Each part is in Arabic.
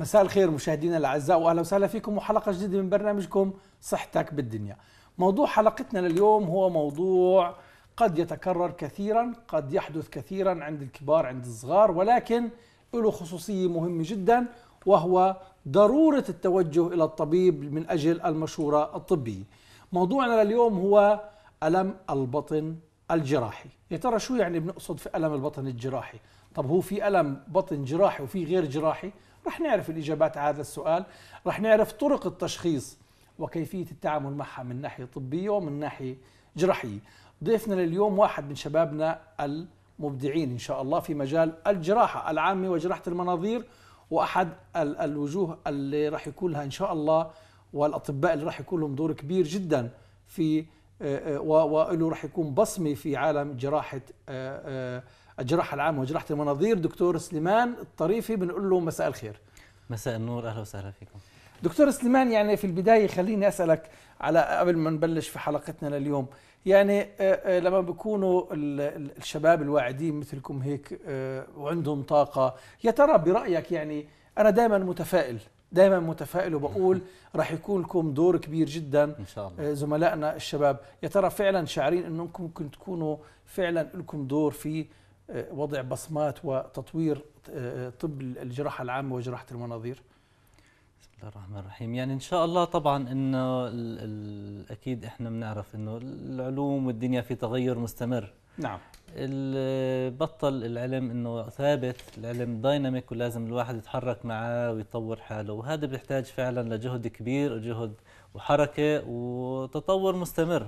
مساء الخير مشاهدينا الاعزاء واهلا وسهلا فيكم وحلقه جديده من برنامجكم صحتك بالدنيا. موضوع حلقتنا لليوم هو موضوع قد يتكرر كثيرا، قد يحدث كثيرا عند الكبار عند الصغار ولكن له خصوصيه مهمه جدا وهو ضروره التوجه الى الطبيب من اجل المشوره الطبيه. موضوعنا لليوم هو الم البطن الجراحي، يا ترى شو يعني بنقصد في الم البطن الجراحي؟ طب هو في الم بطن جراحي وفي غير جراحي؟ رح نعرف الإجابات على هذا السؤال رح نعرف طرق التشخيص وكيفية التعامل معها من ناحية طبية ومن ناحية جراحية ضيفنا لليوم واحد من شبابنا المبدعين إن شاء الله في مجال الجراحة العامة وجراحة المناظير وأحد الوجوه اللي راح يكون لها إن شاء الله والأطباء اللي راح يكون لهم دور كبير جدا في آه، آه، وله راح يكون بصمة في عالم جراحة آه، الجراحه العامه وجراحه المناظير دكتور سليمان الطريفي بنقول له مساء الخير مساء النور اهلا وسهلا فيكم دكتور سليمان يعني في البدايه خليني اسالك على قبل ما نبلش في حلقتنا لليوم يعني آه، آه، لما بيكونوا الشباب الواعدين مثلكم هيك آه، وعندهم طاقه يا ترى برايك يعني انا دائما متفائل دائما متفائل وبقول راح يكون لكم دور كبير جدا ان شاء الله زملائنا الشباب يا ترى فعلا شاعرين انكم ممكن تكونوا فعلا لكم دور في وضع بصمات وتطوير آه، آه، طب الجراحه العامه وجراحه المناظير؟ بسم الله الرحمن الرحيم يعني ان شاء الله طبعا انه اكيد احنا بنعرف انه العلوم والدنيا في تغير مستمر نعم بطل العلم انه ثابت العلم دايناميك ولازم الواحد يتحرك معه ويطور حاله وهذا بيحتاج فعلا لجهد كبير وجهد وحركه وتطور مستمر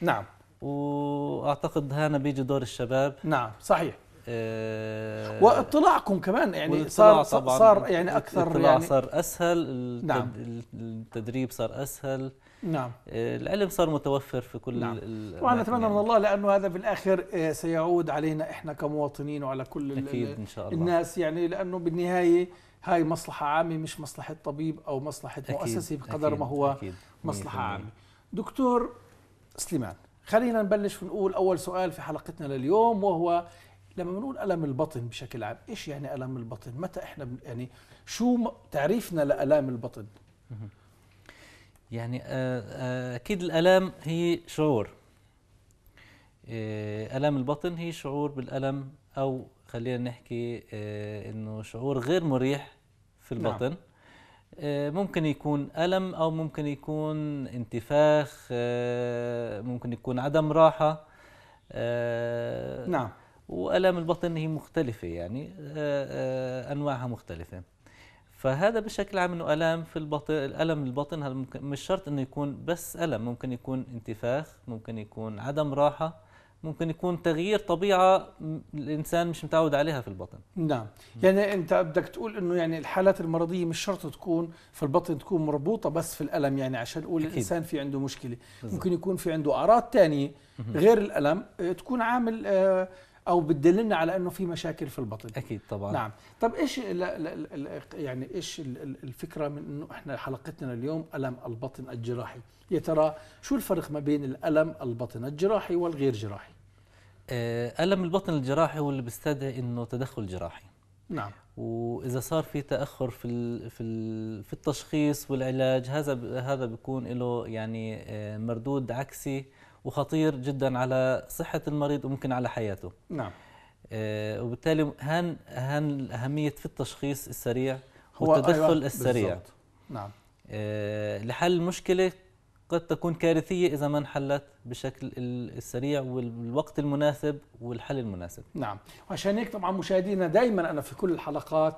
نعم واعتقد هنا بيجي دور الشباب نعم صحيح إيه واطلاعكم كمان يعني صار طبعاً صار يعني اكثر يعني صار اسهل نعم التدريب صار اسهل نعم آه، العلم صار متوفر في كل نعم. طبعا نتمنى يعني من الله لانه هذا في الاخر آه، سيعود علينا احنا كمواطنين وعلى كل أكيد إن شاء الله. الناس يعني لانه بالنهايه هاي مصلحه عامه مش مصلحه طبيب او مصلحه أكيد مؤسسه بقدر أكيد ما هو أكيد مصلحه عامه دكتور سليمان خلينا نبلش ونقول أول سؤال في حلقتنا لليوم وهو لما بنقول ألم البطن بشكل عام إيش يعني ألم البطن متى إحنا يعني شو تعريفنا لألام البطن يعني آه، آه، أكيد الألام هي شعور آه، ألم البطن هي شعور بالألم أو خلينا نحكي إنه شعور غير مريح في نعم. البطن نعم. آه، ممكن يكون ألم أو ممكن يكون انتفاخ آه، ممكن يكون عدم راحة آه، نعم وألم البطن هي مختلفة يعني أنواعها مختلفة فهذا بشكل عام انه الام في البطن الالم البطن هذا مش شرط انه يكون بس الم ممكن يكون انتفاخ ممكن يكون عدم راحه ممكن يكون تغيير طبيعه الانسان مش متعود عليها في البطن نعم يعني انت بدك تقول انه يعني الحالات المرضيه مش شرط تكون في البطن تكون مربوطه بس في الالم يعني عشان نقول أكيد. الانسان في عنده مشكله بالزبط. ممكن يكون في عنده اعراض تانية غير الالم آه، تكون عامل آه او بتدلنا على انه في مشاكل في البطن اكيد طبعا نعم طب ايش لا لا لا يعني ايش الفكره من انه احنا حلقتنا اليوم الم البطن الجراحي يا ترى شو الفرق ما بين الالم البطن الجراحي والغير جراحي آه، الم البطن الجراحي هو اللي بيستدعي انه تدخل جراحي نعم واذا صار في تاخر في في في التشخيص والعلاج هذا هذا بيكون له يعني آه، مردود عكسي وخطير جدا على صحة المريض وممكن على حياته نعم آه، وبالتالي هان هان أهمية في التشخيص السريع والتدخل أيوة السريع بالزبط. نعم آه، لحل المشكلة قد تكون كارثية إذا ما انحلت بشكل السريع والوقت المناسب والحل المناسب نعم وعشان هيك طبعا مشاهدينا دايما أنا في كل الحلقات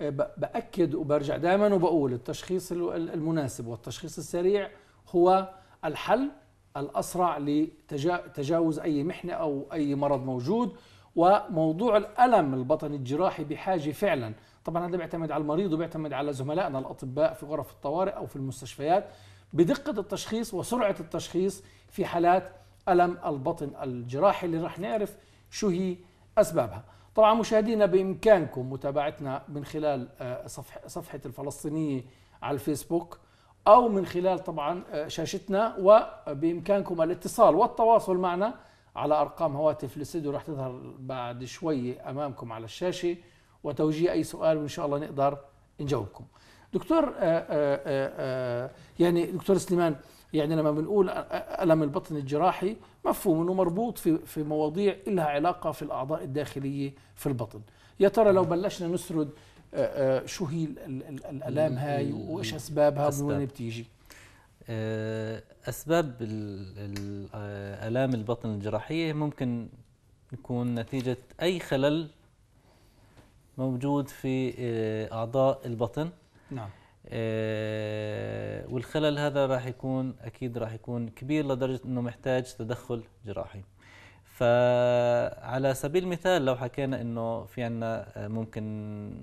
آه، بأكد وبرجع دائما وبقول التشخيص المناسب والتشخيص السريع هو الحل الأسرع لتجاوز أي محنة أو أي مرض موجود وموضوع الألم البطني الجراحي بحاجة فعلا طبعا هذا بيعتمد على المريض وبيعتمد على زملائنا الأطباء في غرف الطوارئ أو في المستشفيات بدقة التشخيص وسرعة التشخيص في حالات ألم البطن الجراحي اللي رح نعرف شو هي أسبابها طبعا مشاهدينا بإمكانكم متابعتنا من خلال آه، صفحة الفلسطينية على الفيسبوك أو من خلال طبعا آه، شاشتنا وبإمكانكم الاتصال والتواصل معنا على أرقام هواتف الاستديو راح تظهر بعد شوي أمامكم على الشاشة وتوجيه أي سؤال وإن شاء الله نقدر نجاوبكم دكتور آه، آه، يعني دكتور سليمان يعني لما بنقول ألم البطن الجراحي مفهوم أنه مربوط في, في مواضيع لها علاقة في الأعضاء الداخلية في البطن يا ترى لو بلشنا نسرد شو هي الالام هاي وايش اسبابها من وين بتيجي آه، اسباب الالام آه، البطن الجراحيه ممكن يكون نتيجه اي خلل موجود في آه، اعضاء البطن نعم والخلل هذا راح يكون اكيد راح يكون كبير لدرجه انه محتاج تدخل جراحي فعلى سبيل المثال لو حكينا انه في عندنا ممكن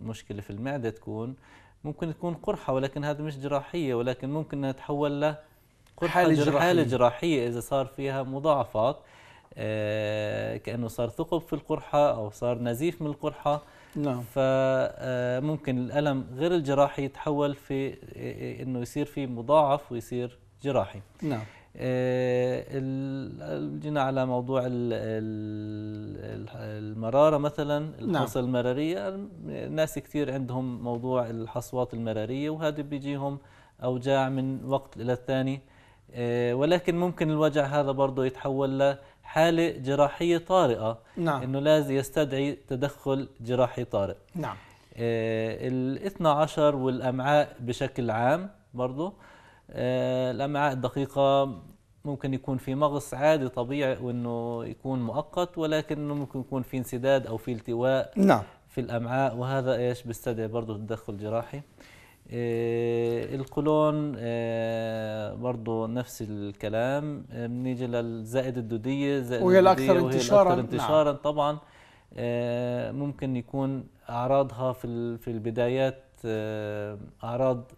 مشكله في المعده تكون ممكن تكون قرحه ولكن هذه مش جراحيه ولكن ممكن انها تتحول ل حالة جراحية. حالة جراحية إذا صار فيها مضاعفات آه، كأنه صار ثقب في القرحة أو صار نزيف من القرحة نعم فممكن آه، الألم غير الجراحي يتحول في أنه يصير في مضاعف ويصير جراحي نعم آه، جينا على موضوع المرارة مثلا الحصى نعم. المرارية ناس كثير عندهم موضوع الحصوات المرارية وهذا بيجيهم أوجاع من وقت إلى الثاني آه، ولكن ممكن الوجع هذا برضه يتحول لحالة جراحية طارئة نعم. أنه لازم يستدعي تدخل جراحي طارئ نعم آه، الاثنى عشر والأمعاء بشكل عام برضه آه، الامعاء الدقيقه ممكن يكون في مغص عادي طبيعي وانه يكون مؤقت ولكن ممكن يكون في انسداد او في التواء نعم في الامعاء وهذا ايش بيستدعي برضه التدخل الجراحي إيه القولون إيه برضه نفس الكلام آه، بنيجي للزائد الدوديه زائد وهي الاكثر انتشارا وهي الأكثر انتشارا نعم. طبعا إيه ممكن يكون اعراضها في في البدايات آه، اعراض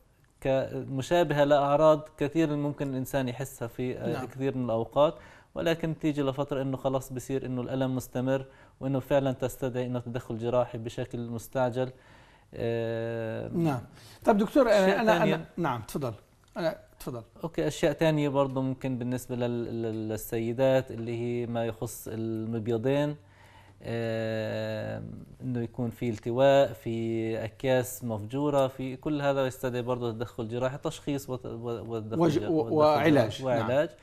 مشابهة لأعراض كثير ممكن الإنسان يحسها في آه، نعم. كثير من الأوقات ولكن تيجي لفترة أنه خلاص بصير أنه الألم مستمر وأنه فعلا تستدعي أنه تدخل جراحي بشكل مستعجل آه نعم طب دكتور أنا, أنا نعم تفضل أنا تفضل اوكي اشياء ثانيه برضه ممكن بالنسبه للسيدات اللي هي ما يخص المبيضين انه يكون في التواء في اكياس مفجوره في كل هذا يستدعي برضه تدخل جراحي تشخيص والدخل وعلاج وعلاج نعم.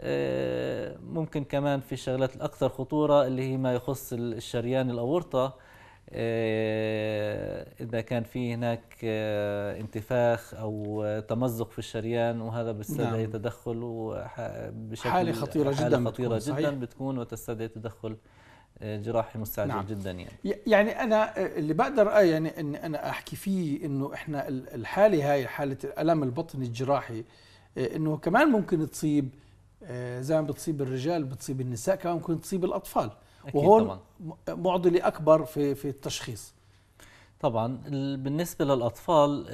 آه، ممكن كمان في الشغلات الاكثر خطوره اللي هي ما يخص الشريان الاورطه آه، اذا كان في هناك آه، انتفاخ او تمزق في الشريان وهذا بيستدعي نعم. تدخل بشكل حاله خطيره جدا حاله خطيره بتكون جدا صحيح. بتكون وتستدعي تدخل جراحي مستعجل نعم. جدا يعني يعني انا اللي بقدر آه، يعني ان انا احكي فيه انه احنا الحاله هاي حاله الالم البطني الجراحي آه، انه كمان ممكن تصيب آه، زي ما بتصيب الرجال بتصيب النساء كمان ممكن تصيب الاطفال أكيد وهون معضله اكبر في في التشخيص طبعا بالنسبه للاطفال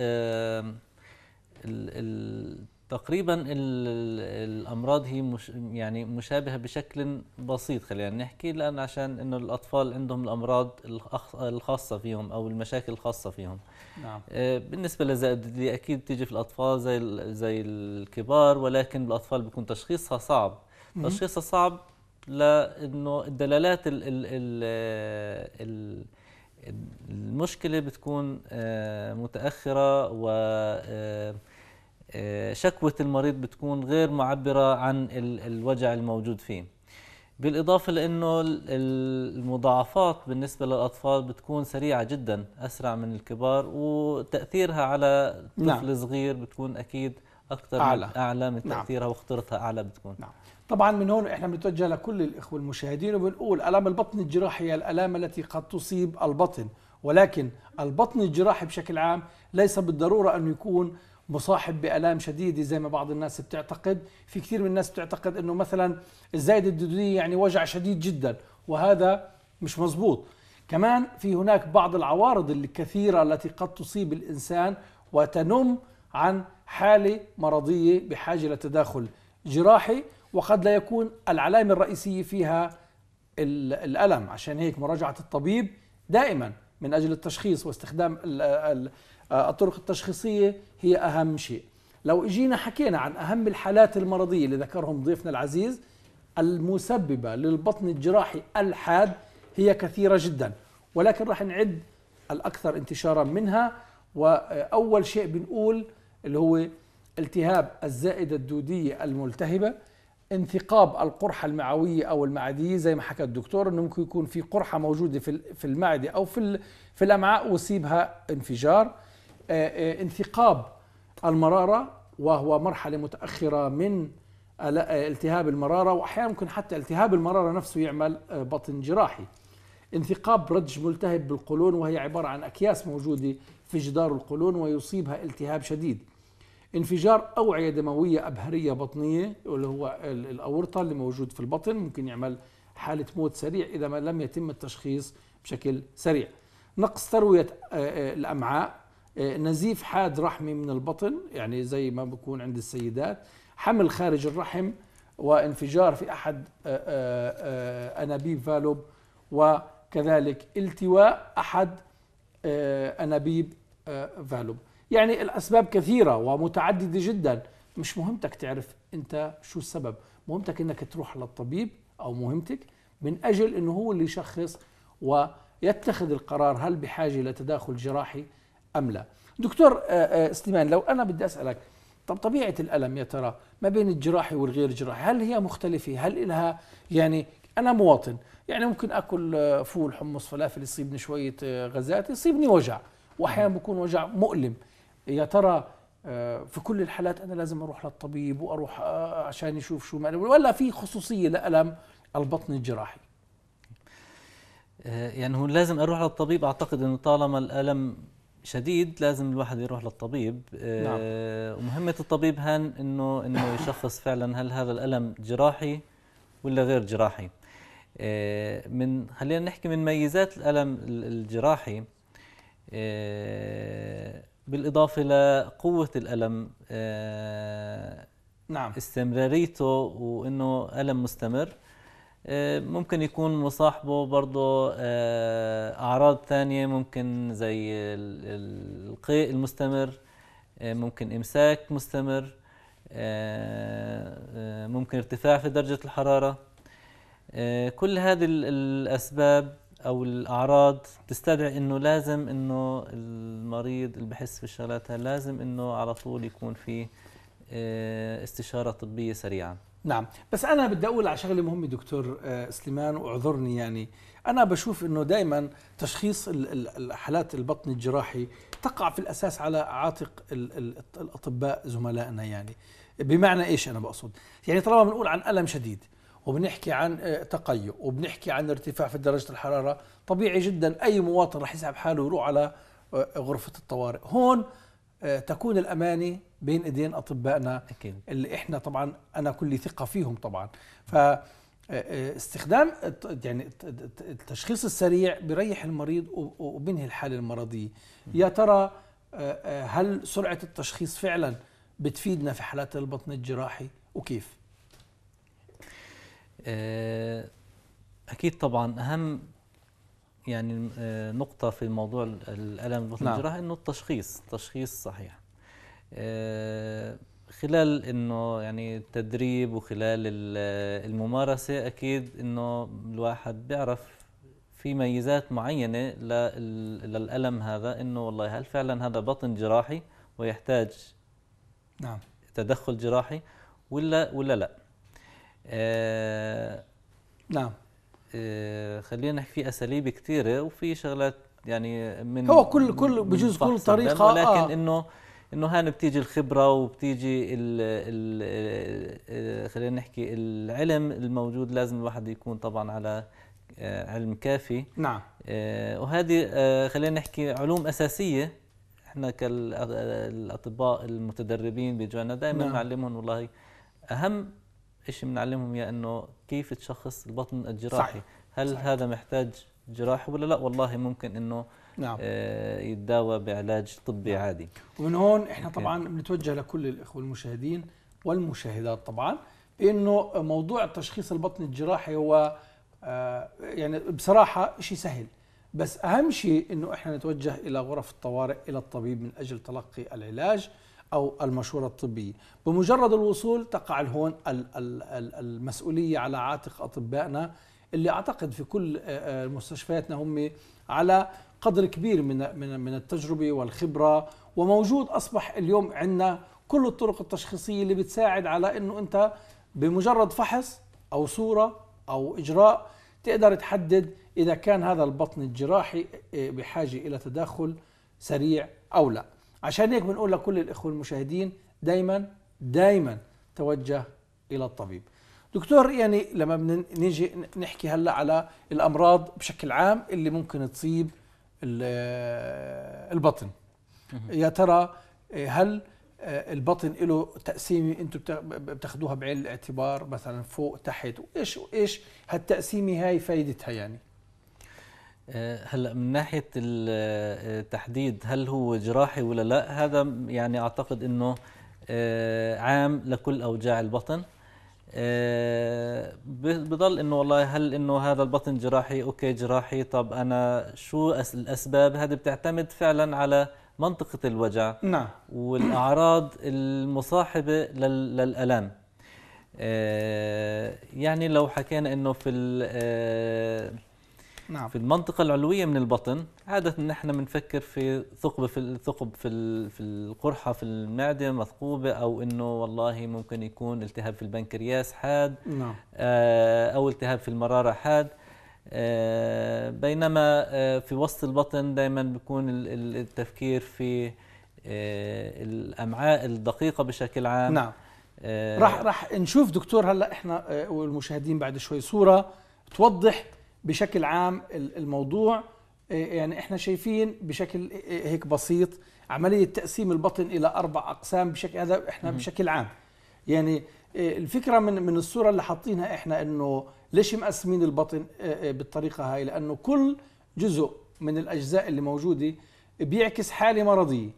تقريبا الامراض هي مش يعني مشابهه بشكل بسيط خلينا نحكي لان عشان انه الاطفال عندهم الامراض الخاصه فيهم او المشاكل الخاصه فيهم نعم آه، بالنسبه لزائد دي إيه اكيد بتيجي في الاطفال زي زي الكبار ولكن بالاطفال بيكون تشخيصها صعب تشخيصها صعب لانه الدلالات ال ال ال المشكله بتكون آه، متاخره و آه، آه، شكوة المريض بتكون غير معبرة عن الوجع الموجود فيه بالإضافة لأنه المضاعفات بالنسبة للأطفال بتكون سريعة جدا أسرع من الكبار وتأثيرها على طفل نعم. صغير بتكون أكيد أكثر أعلى, أعلى من نعم. تأثيرها نعم. وخطورتها أعلى بتكون نعم. طبعا من هون احنا بنتوجه لكل الإخوة المشاهدين وبنقول ألام البطن الجراحي هي الألام التي قد تصيب البطن ولكن البطن الجراحي بشكل عام ليس بالضرورة أن يكون مصاحب بالام شديده زي ما بعض الناس بتعتقد في كثير من الناس بتعتقد انه مثلا الزايده الدوديه يعني وجع شديد جدا وهذا مش مزبوط كمان في هناك بعض العوارض الكثيره التي قد تصيب الانسان وتنم عن حاله مرضيه بحاجه لتداخل جراحي وقد لا يكون العلامه الرئيسيه فيها الالم عشان هيك مراجعه الطبيب دائما من اجل التشخيص واستخدام آه، الطرق التشخيصية هي أهم شيء لو اجينا حكينا عن أهم الحالات المرضية اللي ذكرهم ضيفنا العزيز المسببة للبطن الجراحي الحاد هي كثيرة جدا ولكن راح نعد الأكثر انتشارا منها وأول شيء بنقول اللي هو التهاب الزائدة الدودية الملتهبة انثقاب القرحة المعوية أو المعدية زي ما حكى الدكتور أنه ممكن يكون في قرحة موجودة في المعدة أو في في الأمعاء ويصيبها انفجار آه، آه، انثقاب المرارة وهو مرحلة متأخرة من آه، التهاب المرارة وأحيانا ممكن حتى التهاب المرارة نفسه يعمل بطن جراحي انثقاب رج ملتهب بالقولون وهي عبارة عن أكياس موجودة في جدار القولون ويصيبها التهاب شديد انفجار أوعية دموية أبهرية بطنية اللي هو الأورطة اللي موجود في البطن ممكن يعمل حالة موت سريع إذا ما لم يتم التشخيص بشكل سريع نقص تروية الأمعاء آه، نزيف حاد رحمي من البطن يعني زي ما بكون عند السيدات حمل خارج الرحم وانفجار في احد آه، آه، انابيب فالوب وكذلك التواء احد انابيب فالوب يعني الاسباب كثيره ومتعدده جدا مش مهمتك تعرف انت شو السبب مهمتك انك تروح للطبيب او مهمتك من اجل انه هو اللي يشخص ويتخذ القرار هل بحاجه لتداخل جراحي أم لا دكتور آه، آه، سليمان لو أنا بدي أسألك طب طبيعة الألم يا ترى ما بين الجراحي والغير جراحي هل هي مختلفة هل لها يعني أنا مواطن يعني ممكن أكل آه، فول حمص فلافل يصيبني شوية غازات يصيبني وجع وأحيانا بكون وجع مؤلم يا ترى في كل الحالات أنا لازم أروح للطبيب وأروح عشان يشوف شو معنى ولا في خصوصية لألم البطن الجراحي يعني هو لازم أروح للطبيب أعتقد أنه طالما الألم شديد لازم الواحد يروح للطبيب نعم. آه، ومهمة الطبيب هان انه انه يشخص فعلا هل هذا الالم جراحي ولا غير جراحي آه، من خلينا نحكي من ميزات الالم الجراحي آه، بالاضافه لقوه الالم نعم استمراريته وانه الم مستمر آه، ممكن يكون مصاحبه برضه آه، أعراض ثانية ممكن زي القيء المستمر آه، ممكن إمساك مستمر ممكن ارتفاع في درجة الحرارة كل هذه الأسباب أو الأعراض تستدعي إنه لازم إنه المريض اللي بحس في الشغلات لازم إنه على طول يكون في استشارة طبية سريعة نعم بس انا بدي اقول على شغله مهمه دكتور آه، سليمان واعذرني يعني انا بشوف انه دائما تشخيص الحالات البطن الجراحي تقع في الاساس على عاتق الاطباء زملائنا يعني بمعنى ايش انا بقصد يعني طالما بنقول عن الم شديد وبنحكي عن آه، تقيؤ وبنحكي عن ارتفاع في درجه الحراره طبيعي جدا اي مواطن رح يسحب حاله ويروح على آه، غرفه الطوارئ هون تكون الامانه بين ايدين اطبائنا أكيد. اللي احنا طبعا انا كل ثقه فيهم طبعا ف آه، آه، استخدام يعني التشخيص السريع بيريح المريض وبينهي الحاله المرضيه يا ترى آه، هل سرعه التشخيص فعلا بتفيدنا في حالات البطن الجراحي وكيف اكيد طبعا اهم يعني نقطه في موضوع الالم البطن نعم. الجراحي انه التشخيص تشخيص صحيح آه، خلال انه يعني التدريب وخلال آه، الممارسه اكيد انه الواحد بيعرف في ميزات معينه للالم هذا انه والله هل فعلا هذا بطن جراحي ويحتاج نعم تدخل جراحي ولا ولا لا آه نعم آه خلينا نحكي في اساليب كثيره وفي شغلات يعني من هو كل كل بجوز كل طريقه ولكن آه. انه انه هان بتيجي الخبره وبتيجي ال ال خلينا نحكي العلم الموجود لازم الواحد يكون طبعا على آه، علم كافي نعم آه، وهذه آه، خلينا نحكي علوم اساسيه احنا كالاطباء المتدربين بجوانا دائما نعم. نعلمهم والله اهم شيء بنعلمهم يا انه كيف تشخص البطن الجراحي صحيح. هل صحيح. هذا محتاج جراحه ولا لا والله ممكن انه نعم. آه، يتداوى بعلاج طبي نعم. عادي ومن هون احنا طبعا بنتوجه لكل الاخوه المشاهدين والمشاهدات طبعا بانه موضوع التشخيص البطن الجراحي هو آه، يعني بصراحه شيء سهل بس اهم شيء انه احنا نتوجه الى غرف الطوارئ الى الطبيب من اجل تلقي العلاج او المشوره الطبيه بمجرد الوصول تقع هون المسؤوليه على عاتق اطبائنا اللي اعتقد في كل آه، مستشفياتنا هم على قدر كبير من من من التجربه والخبره وموجود اصبح اليوم عندنا كل الطرق التشخيصيه اللي بتساعد على انه انت بمجرد فحص او صوره او اجراء تقدر تحدد اذا كان هذا البطن الجراحي آه، بحاجه الى تدخل سريع او لا عشان هيك بنقول لكل الاخوه المشاهدين دائما دائما توجه الى الطبيب دكتور يعني لما نيجي نحكي هلا على الامراض بشكل عام اللي ممكن تصيب البطن يا ترى هل آه، البطن له تقسيمه انتم بتاخذوها بعين الاعتبار مثلا فوق تحت وايش وايش هالتقسيمه هاي فائدتها يعني آه، هلا من ناحيه آه، التحديد هل هو جراحي ولا لا هذا يعني اعتقد انه عام لكل اوجاع البطن آه، بضل انه والله هل انه هذا البطن جراحي اوكي جراحي طب انا شو الاسباب هذه بتعتمد فعلا على منطقة الوجع نعم والأعراض المصاحبة للالام آه، يعني لو حكينا أنه في آه، نعم. في المنطقة العلوية من البطن عادة نحن بنفكر في ثقب في الثقب في في القرحة في المعدة مثقوبة أو إنه والله ممكن يكون التهاب في البنكرياس حاد نعم. آه، أو التهاب في المرارة حاد آه، بينما آه، في وسط البطن دائما بيكون التفكير في الأمعاء الدقيقة بشكل عام نعم راح راح نشوف دكتور هلا احنا والمشاهدين بعد شوي صورة توضح بشكل عام الموضوع آه، يعني احنا شايفين بشكل آه، آه، هيك بسيط عمليه تقسيم البطن الى اربع اقسام بشكل هذا احنا بشكل عام يعني الفكره من من الصوره اللي حاطينها احنا انه ليش مقسمين البطن بالطريقه هاي لانه كل جزء من الاجزاء اللي موجوده بيعكس حاله مرضيه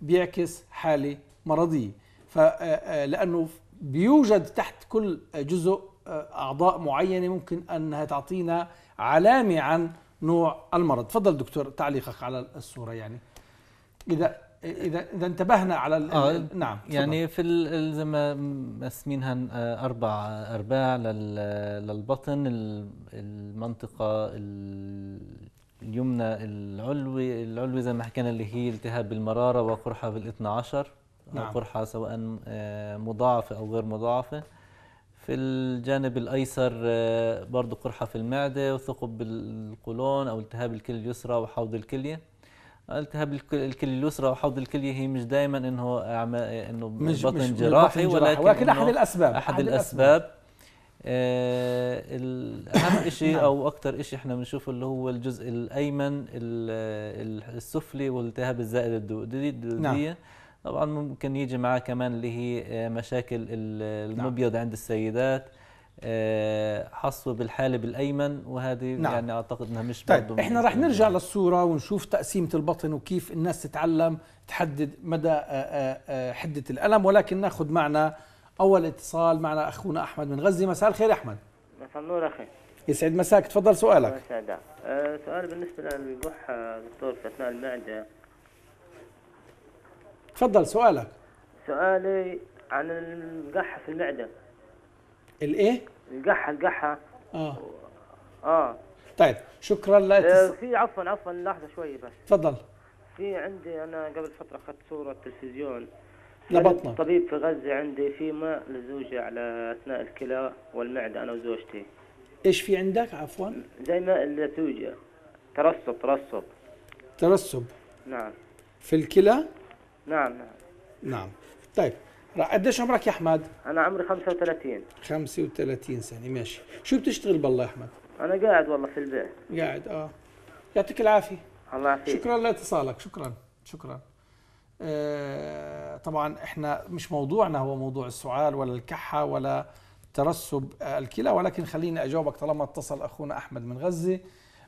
بيعكس حاله مرضيه فلانه بيوجد تحت كل جزء اعضاء معينه ممكن انها تعطينا علامه عن نوع المرض تفضل دكتور تعليقك على الصوره يعني اذا اذا اذا انتبهنا على آه نعم يعني صدر. في زي ما مسمينها آه، اربع آه، ارباع للبطن المنطقه اليمنى العلوي العلوي زي ما حكينا اللي هي التهاب بالمراره وقرحه بال12 آه، نعم. قرحه سواء مضاعفه او غير مضاعفه في الجانب الايسر آه، برضه قرحه في المعده وثقب بالقولون او التهاب الكليه اليسرى وحوض الكليه التهاب الكليه اليسرى وحوض الكليه هي مش دائما انه انه مش بطن مش جراحي ولكن, ولكن احد الاسباب احد, أحد الاسباب, الأسباب. آه، اهم شيء نعم. او اكثر شيء احنا بنشوفه اللي هو الجزء الايمن السفلي والتهاب الزائد الدوديه نعم. طبعا ممكن يجي معاه كمان اللي هي آه، مشاكل نعم. المبيض نعم. عند السيدات آه، حصوه بالحالب الايمن وهذه نعم. يعني اعتقد انها مش طيب برضو احنا رح نرجع للصوره ونشوف تقسيمه البطن وكيف الناس تتعلم تحدد مدى آه، حده الالم ولكن ناخذ معنا اول اتصال معنا اخونا احمد من غزه مساء الخير احمد مساء النور اخي يسعد مساك تفضل سؤالك مساء سؤال بالنسبه للقحه دكتور في اثناء المعده تفضل سؤالك سؤالي عن القحة في المعدة الايه؟ القحة القحة اه اه طيب شكرا لك آه في عفوا عفوا لحظة شوية بس تفضل في عندي انا قبل فترة اخذت صورة تلفزيون لبطنك طبيب في غزة عندي في ماء لزوجة على اثناء الكلى والمعدة انا وزوجتي ايش في عندك عفوا؟ زي ماء اللزوجة ترسب ترسب ترسب نعم في الكلى؟ نعم نعم نعم طيب قديش عمرك يا احمد؟ انا عمري 35 35 سنه ماشي، شو بتشتغل بالله يا احمد؟ انا قاعد والله في البيت قاعد اه يعطيك العافيه الله يعافيك شكرا لاتصالك شكرا شكرا آه طبعا احنا مش موضوعنا هو موضوع السعال ولا الكحه ولا ترسب الكلى ولكن خليني اجاوبك طالما اتصل اخونا احمد من غزه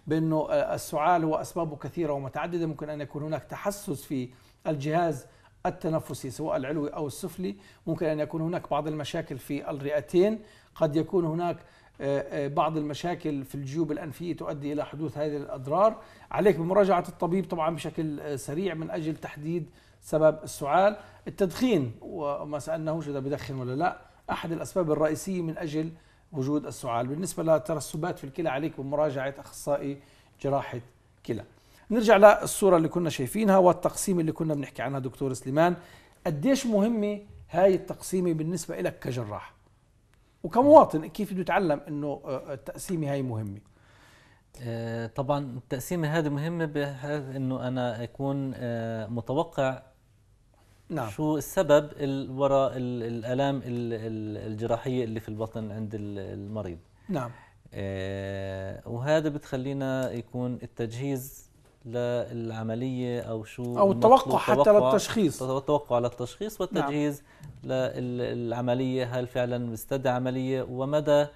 بانه آه، السعال هو اسبابه كثيره ومتعدده ممكن ان يكون هناك تحسس في الجهاز التنفسي سواء العلوي او السفلي ممكن ان يكون هناك بعض المشاكل في الرئتين قد يكون هناك آه، آه، بعض المشاكل في الجيوب الأنفية تؤدي إلى حدوث هذه الأضرار عليك بمراجعة الطبيب طبعا بشكل سريع من أجل تحديد سبب السعال التدخين وما سألناهوش إذا بدخن ولا لا أحد الأسباب الرئيسية من أجل وجود السعال بالنسبة لترسبات في الكلى عليك بمراجعة أخصائي جراحة كلى نرجع للصورة اللي كنا شايفينها والتقسيم اللي كنا بنحكي عنها دكتور سليمان قديش مهمة هاي التقسيمة بالنسبة لك كجراح وكمواطن كيف بده يتعلم انه آه، آه، التقسيمة هاي مهمة آه، طبعا التقسيمة هذه مهمة بحيث انه انا اكون متوقع نعم. شو السبب وراء الالام الجراحيه اللي في البطن عند المريض نعم آه، وهذا بتخلينا يكون التجهيز للعملية أو شو أو التوقع حتى للتشخيص التوقع التشخيص والتجهيز نعم. للعملية هل فعلا مستدعى عملية ومدى آه،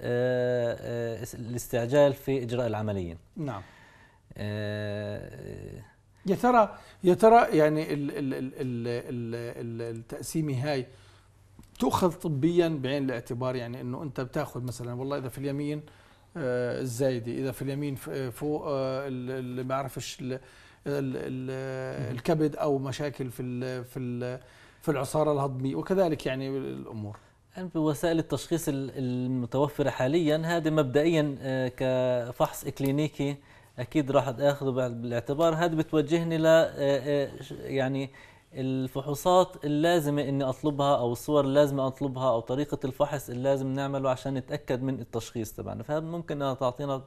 آه، الاستعجال في إجراء العملية نعم يا ترى يا ترى يعني ال ال ال ال ال التقسيمه هاي تؤخذ طبيا بعين الاعتبار يعني انه انت بتاخذ مثلا والله اذا في اليمين آه الزايده اذا في اليمين فوق آه اللي بعرفش ال ال الكبد او مشاكل في الـ في الـ في العصاره الهضميه وكذلك يعني الامور بوسائل التشخيص المتوفره حاليا هذه مبدئيا آه، كفحص اكلينيكي اكيد راح اخذه بالاعتبار هذا بتوجهني ل آه، آه، يعني الفحوصات اللازمة إني أطلبها أو الصور اللازمة أطلبها أو طريقة الفحص اللازم نعمله عشان نتأكد من التشخيص تبعنا فهذا ممكن تعطينا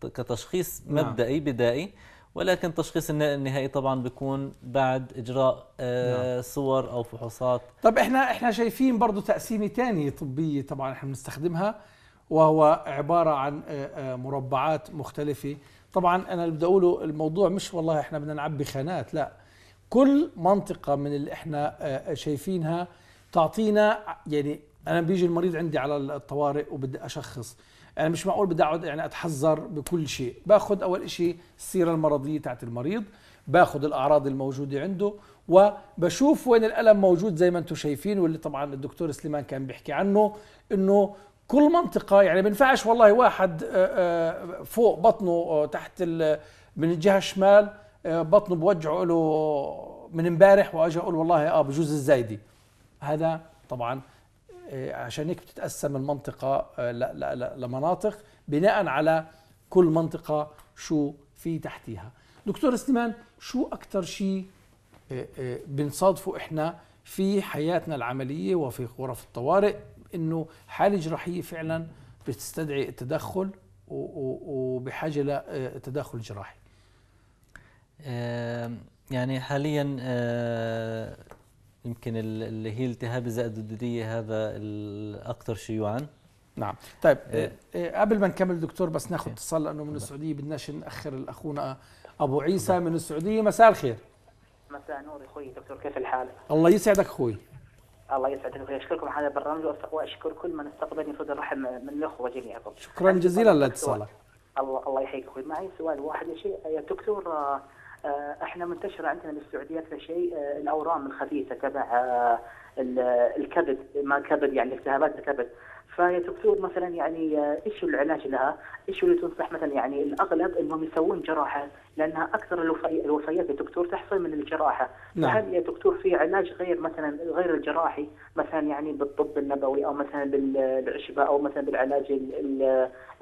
كتشخيص نعم. مبدئي نعم. بدائي ولكن تشخيص النهائي طبعا بيكون بعد اجراء آه، نعم. صور او فحوصات طب احنا احنا شايفين برضه تقسيمه ثانيه طبيه طبعا احنا بنستخدمها وهو عباره عن مربعات مختلفه طبعا انا اللي بدي اقوله الموضوع مش والله احنا بدنا نعبي خانات لا كل منطقه من اللي احنا آه، شايفينها تعطينا يعني انا بيجي المريض عندي على الطوارئ وبدي اشخص انا مش معقول بدي اقعد يعني اتحذر بكل شيء باخذ اول شيء السيره المرضيه تاعت المريض باخذ الاعراض الموجوده عنده وبشوف وين الالم موجود زي ما انتم شايفين واللي طبعا الدكتور سليمان كان بيحكي عنه انه كل منطقه يعني بنفعش والله واحد آه، آه، فوق بطنه آه، تحت من الجهه الشمال بطنه بوجعه له من امبارح واجي اقول والله اه بجوز الزايدي هذا طبعا عشان هيك بتتقسم المنطقه لمناطق بناء على كل منطقه شو في تحتيها دكتور سليمان شو اكثر شيء بنصادفه احنا في حياتنا العمليه وفي غرف الطوارئ انه حاله جراحيه فعلا بتستدعي التدخل وبحاجه لتدخل آه، جراحي يعني حاليا آه، يمكن اللي هي التهاب الزائد الدوديه هذا الاكثر شيوعا نعم طيب آه. قبل ما نكمل دكتور بس ناخذ اتصال لانه من السعوديه بدناش ناخر الاخونا ابو عيسى من السعوديه مساء الخير مساء نور اخوي دكتور كيف الحال الله يسعدك اخوي الله يسعدك ويشكركم على البرنامج واشكر كل من استقبلني صدر رحم من الاخوه جميعكم. شكرا جزيلا لاتصالك. الله الله يحييك اخوي معي سؤال واحد يا شيخ يا دكتور آه، آه، احنا منتشر عندنا بالسعوديه اكثر شيء آه، الاورام الخبيثه تبع الكبد ما كبد يعني التهابات الكبد فيا دكتور مثلا يعني ايش العلاج لها؟ ايش اللي تنصح مثلا يعني الاغلب انهم يسوون جراحه لانها اكثر الوفيات يا دكتور تحصل من الجراحه نعم. هل يا دكتور في علاج غير مثلا غير الجراحي مثلا يعني بالطب النبوي او مثلا بالعشبه او مثلا بالعلاج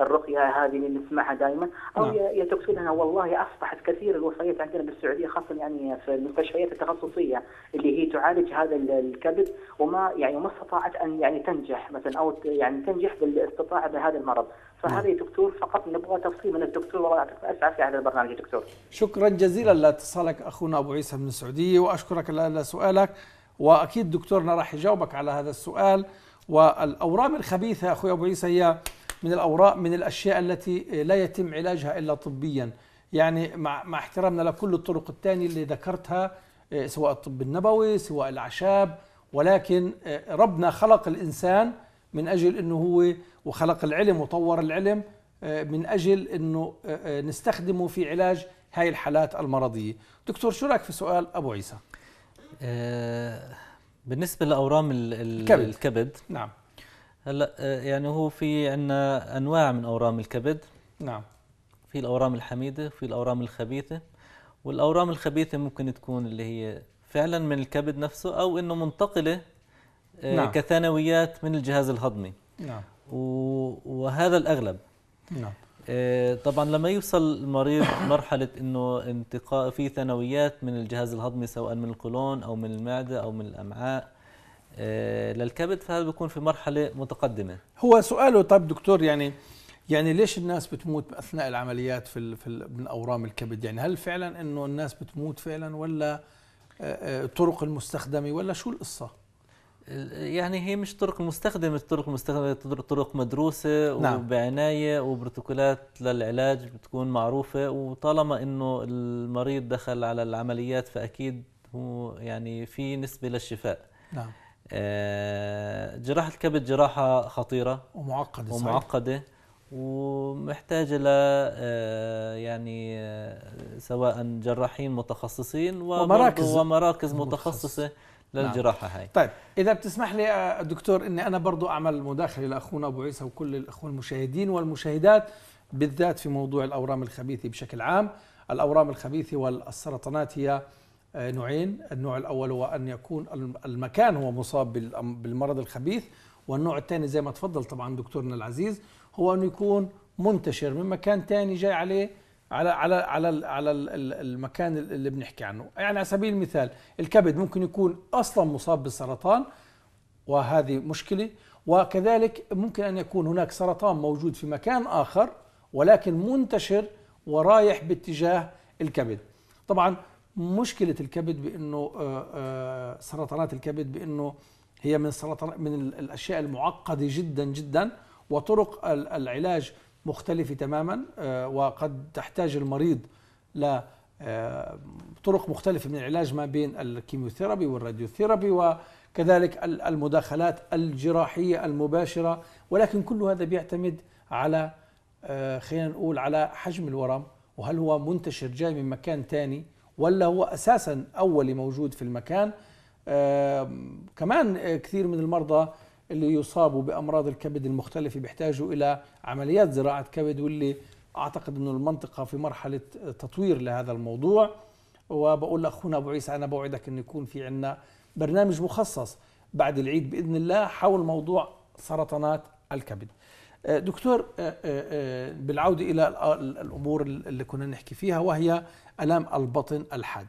الرقيه هذه اللي نسمعها دائما او نعم. يا دكتور انا والله اصبحت كثير الوفيات عندنا بالسعوديه خاصه يعني في المستشفيات التخصصيه اللي هي تعالج هذا الكبد وما يعني ما استطاعت ان يعني تنجح مثلا او يعني تنجح بالاستطاعه بهذا المرض نعم. فهذه دكتور فقط نبغى تفصيل من الدكتور والله يعطيك الف في هذا البرنامج يا دكتور. شكرا جزيلا لاتصالك اخونا ابو عيسى من السعوديه واشكرك على سؤالك واكيد دكتورنا راح يجاوبك على هذا السؤال والاورام الخبيثه اخوي ابو عيسى هي من الاوراق من الاشياء التي لا يتم علاجها الا طبيا يعني مع مع احترامنا لكل الطرق الثانيه اللي ذكرتها إيه، سواء الطب النبوي سواء الاعشاب ولكن إيه، ربنا خلق الانسان من اجل انه هو وخلق العلم وطور العلم آه، من اجل انه آه، آه، نستخدمه في علاج هاي الحالات المرضيه دكتور شو رايك في سؤال ابو عيسى بالنسبه لاورام الكبد, الكبد نعم هلا يعني هو في عندنا انواع من اورام الكبد نعم في الاورام الحميده في الاورام الخبيثه والاورام الخبيثه ممكن تكون اللي هي فعلا من الكبد نفسه او انه منتقله آه، نعم. كثانويات من الجهاز الهضمي نعم. وهذا الأغلب نعم. آه، طبعا لما يوصل المريض مرحلة أنه انتقاء في ثانويات من الجهاز الهضمي سواء من القولون أو من المعدة أو من الأمعاء آه، للكبد فهذا بيكون في مرحلة متقدمة هو سؤاله طب دكتور يعني يعني ليش الناس بتموت اثناء العمليات في في من اورام الكبد يعني هل فعلا انه الناس بتموت فعلا ولا الطرق المستخدمه ولا شو القصه يعني هي مش طرق مستخدمة الطرق المستخدمة طرق مدروسة نعم. وبعناية وبروتوكولات للعلاج بتكون معروفة وطالما انه المريض دخل على العمليات فأكيد هو يعني في نسبة للشفاء نعم آه، جراحة الكبد جراحة خطيرة ومعقدة ومعقدة ومحتاجه ل آه، يعني آه، سواء جراحين متخصصين ومراكز ومراكز متخصصه نعم. للجراحه هاي طيب اذا بتسمح لي دكتور اني انا برضو اعمل مداخله لاخونا ابو عيسى وكل الاخوه المشاهدين والمشاهدات بالذات في موضوع الاورام الخبيثه بشكل عام الاورام الخبيثه والسرطانات هي آه، نوعين النوع الاول هو ان يكون المكان هو مصاب بالمرض الخبيث والنوع الثاني زي ما تفضل طبعا دكتورنا العزيز هو انه يكون منتشر من مكان ثاني جاي عليه على على على على المكان اللي بنحكي عنه يعني على سبيل المثال الكبد ممكن يكون اصلا مصاب بالسرطان وهذه مشكله وكذلك ممكن ان يكون هناك سرطان موجود في مكان اخر ولكن منتشر ورايح باتجاه الكبد طبعا مشكله الكبد بانه آه، آه، سرطانات الكبد بانه هي من السرطان من الاشياء المعقده جدا جدا وطرق العلاج مختلفة تماما آه، وقد تحتاج المريض ل آه، طرق مختلفة من العلاج ما بين الكيميوثيرابي والراديوثيرابي وكذلك المداخلات الجراحية المباشرة ولكن كل هذا بيعتمد على آه، خلينا نقول على حجم الورم وهل هو منتشر جاي من مكان ثاني ولا هو أساسا أولي موجود في المكان كمان كثير من المرضى اللي يصابوا بامراض الكبد المختلفه بيحتاجوا الى عمليات زراعه كبد واللي اعتقد انه المنطقه في مرحله تطوير لهذا الموضوع وبقول لاخونا ابو عيسى انا بوعدك انه يكون في عندنا برنامج مخصص بعد العيد باذن الله حول موضوع سرطانات الكبد. أه، دكتور أه، أه، بالعوده الى الامور اللي كنا نحكي فيها وهي الام البطن الحاد.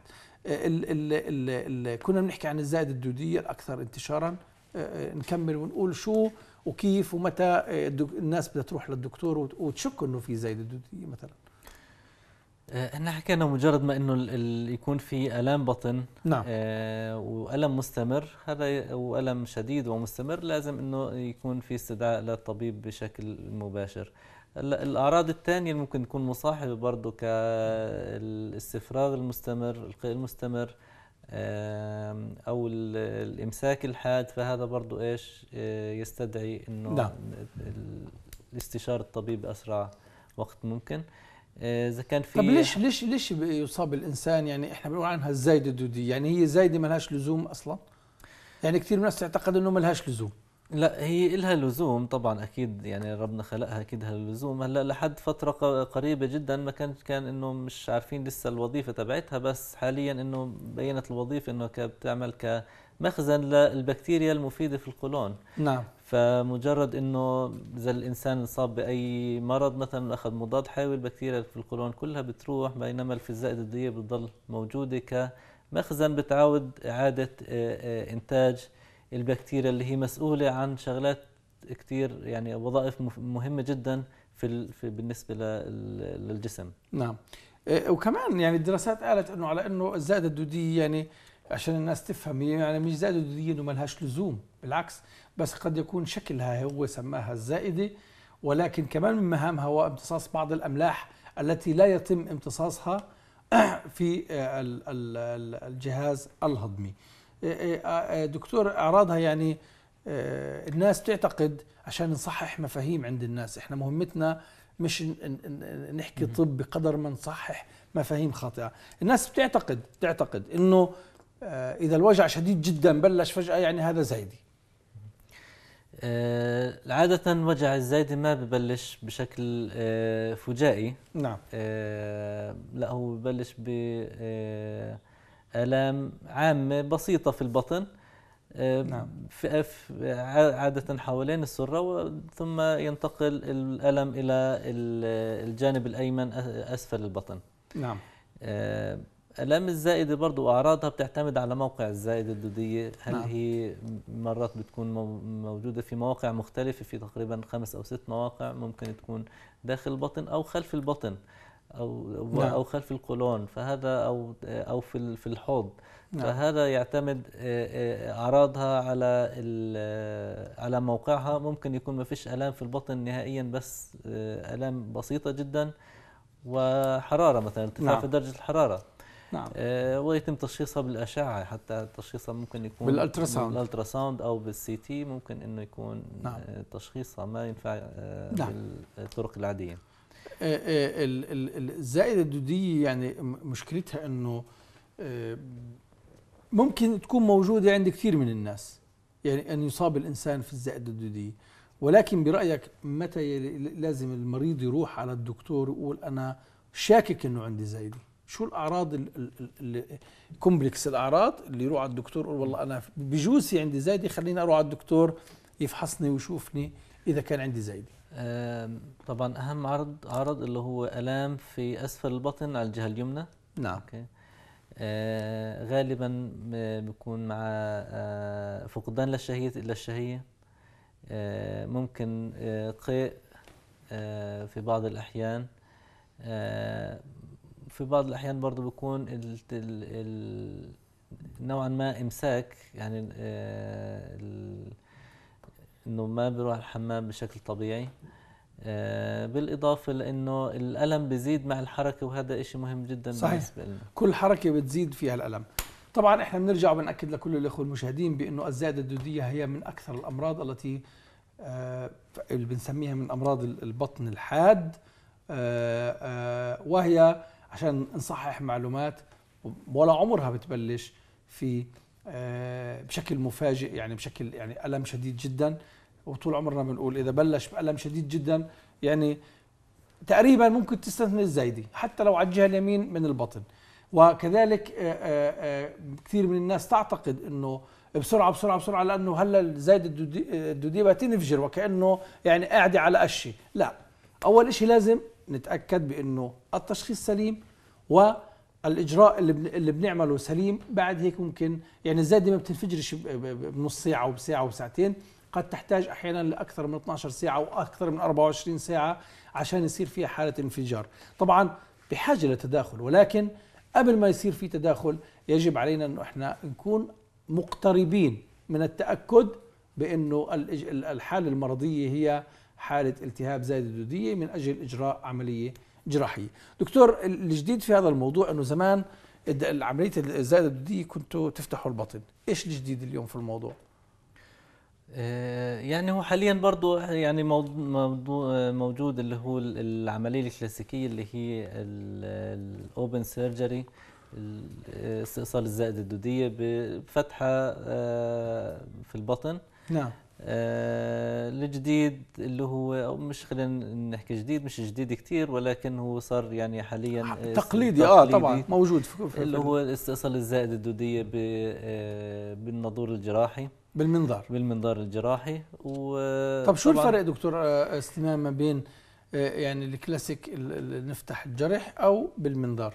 كنا بنحكي عن الزائدة الدودية الأكثر انتشارا آه، نكمل ونقول شو وكيف ومتى آه، الناس بدها تروح للدكتور وتشك انه في زايده دوديه مثلا آه، احنا حكينا مجرد ما انه يكون في الام بطن نعم. آه والم مستمر هذا والم شديد ومستمر لازم انه يكون في استدعاء للطبيب بشكل مباشر الاعراض الثانيه ممكن تكون مصاحبه برضه كالاستفراغ المستمر القيء المستمر او الامساك الحاد فهذا برضو ايش آه، يستدعي انه نعم. الاستشارة الطبيب باسرع وقت ممكن آه، اذا كان في طب ليش ليش ليش يصاب الانسان يعني احنا بنقول عنها الزايده الدوديه يعني هي زايده ما لهاش لزوم اصلا يعني كثير من الناس تعتقد انه ما لهاش لزوم لا هي إلها لزوم طبعا أكيد يعني ربنا خلقها أكيد لها لزوم هلا لحد فترة قريبة جدا ما كان كان إنه مش عارفين لسه الوظيفة تبعتها بس حاليا إنه بينت الوظيفة إنه بتعمل كمخزن للبكتيريا المفيدة في القولون نعم فمجرد انه اذا الانسان انصاب باي مرض مثلا اخذ مضاد حيوي البكتيريا في القولون كلها بتروح بينما الفزائد الدوديه بتضل موجوده كمخزن بتعاود اعاده انتاج البكتيريا اللي هي مسؤولة عن شغلات كتير يعني وظائف مهمة جدا في, في بالنسبة للجسم نعم إيه، وكمان يعني الدراسات قالت انه على انه الزائده الدوديه يعني عشان الناس تفهم يعني مش زائده دوديه انه ما لهاش لزوم بالعكس بس قد يكون شكلها هو سماها الزائده ولكن كمان من مهامها هو امتصاص بعض الاملاح التي لا يتم امتصاصها في الجهاز الهضمي إيه، إيه، آه، آه، دكتور اعراضها يعني آه، الناس بتعتقد عشان نصحح مفاهيم عند الناس احنا مهمتنا مش نحكي طب بقدر ما نصحح مفاهيم خاطئه الناس بتعتقد بتعتقد انه اذا الوجع شديد جدا بلش فجاه يعني هذا زايدي عادة وجع الزايدة ما ببلش بشكل فجائي نعم لا هو ببلش ب آه آلام عامة بسيطة في البطن نعم. عادة حوالين السرة ثم ينتقل الألم إلى الجانب الأيمن أسفل البطن نعم الام الزائده برضو اعراضها بتعتمد على موقع الزائده الدوديه هل نعم. هي مرات بتكون موجوده في مواقع مختلفه في تقريبا خمس او ست مواقع ممكن تكون داخل البطن او خلف البطن او نعم. او خلف القولون فهذا او او في في الحوض نعم. فهذا يعتمد اعراضها على على موقعها ممكن يكون ما فيش الام في البطن نهائيا بس الام بسيطه جدا وحراره مثلا ارتفاع نعم. في درجه الحراره نعم ويتم تشخيصها بالاشعه حتى تشخيصها ممكن يكون بالالتراساوند بالالتراساوند او بالسي تي ممكن انه يكون نعم. تشخيصها ما ينفع نعم. بالطرق العاديه آه، آه، الزائده الدوديه يعني مشكلتها انه آه، ممكن تكون موجوده عند كثير من الناس يعني ان يصاب الانسان في الزائده الدوديه ولكن برايك متى لازم المريض يروح على الدكتور يقول انا شاكك انه عندي زايده شو الاعراض الكومبلكس الاعراض اللي يروح على الدكتور يقول والله انا بجوزي عندي زايده خليني اروح على الدكتور يفحصني ويشوفني اذا كان عندي زايده طبعا اهم عرض عرض اللي هو الام في اسفل البطن على الجهه اليمنى نعم أوكي. آه غالبا بيكون مع آه فقدان للشهيه للشهيه آه ممكن آه قيء آه في بعض الاحيان آه في بعض الاحيان برضه بيكون نوعا ما امساك يعني آه انه ما بيروح الحمام بشكل طبيعي آه، بالاضافه لانه الالم بزيد مع الحركه وهذا شيء مهم جدا صحيح. بالنسبه لنا كل حركه بتزيد فيها الالم طبعا احنا بنرجع وبناكد لكل الاخوه المشاهدين بانه الزائده الدوديه هي من اكثر الامراض التي آه، اللي بنسميها من امراض البطن الحاد آه، وهي عشان نصحح معلومات ولا عمرها بتبلش في آه، بشكل مفاجئ يعني بشكل يعني الم شديد جدا وطول عمرنا بنقول اذا بلش بالم شديد جدا يعني تقريبا ممكن تستثني الزايدي حتى لو على الجهه اليمين من البطن وكذلك آه، آه، كثير من الناس تعتقد انه بسرعه بسرعه بسرعه لانه هلا الزايده الدوديبه تنفجر وكانه يعني قاعده على قشه لا اول شيء لازم نتاكد بانه التشخيص سليم و الاجراء اللي اللي بنعمله سليم بعد هيك ممكن يعني الزاده ما بتنفجرش بنص ساعه وبساعه وساعتين قد تحتاج احيانا لاكثر من 12 ساعه واكثر من 24 ساعه عشان يصير فيها حاله انفجار طبعا بحاجه لتداخل ولكن قبل ما يصير في تداخل يجب علينا انه احنا نكون مقتربين من التاكد بانه الحاله المرضيه هي حاله التهاب زائد الدوديه من اجل اجراء عمليه جراحيه. دكتور الجديد في هذا الموضوع انه زمان عمليه الزائده الدوديه كنتوا تفتحوا البطن، ايش الجديد اليوم في الموضوع؟ آه، يعني هو حاليا برضو يعني موضوع موجود اللي هو العمليه الكلاسيكيه اللي هي الاوبن سيرجري آه، استئصال الزائده الدوديه بفتحه آه، في البطن نعم آه، الجديد اللي هو مش خلينا نحكي جديد مش جديد كثير ولكن هو صار يعني حاليا تقليدي, آه، تقليدي اه طبعا موجود في اللي, اللي هو الاستئصال الزائد الدوديه بالنظور آه، بالناظور الجراحي بالمنظار بالمنظار الجراحي و طب شو الفرق دكتور استمام ما بين يعني الكلاسيك اللي نفتح الجرح او بالمنظار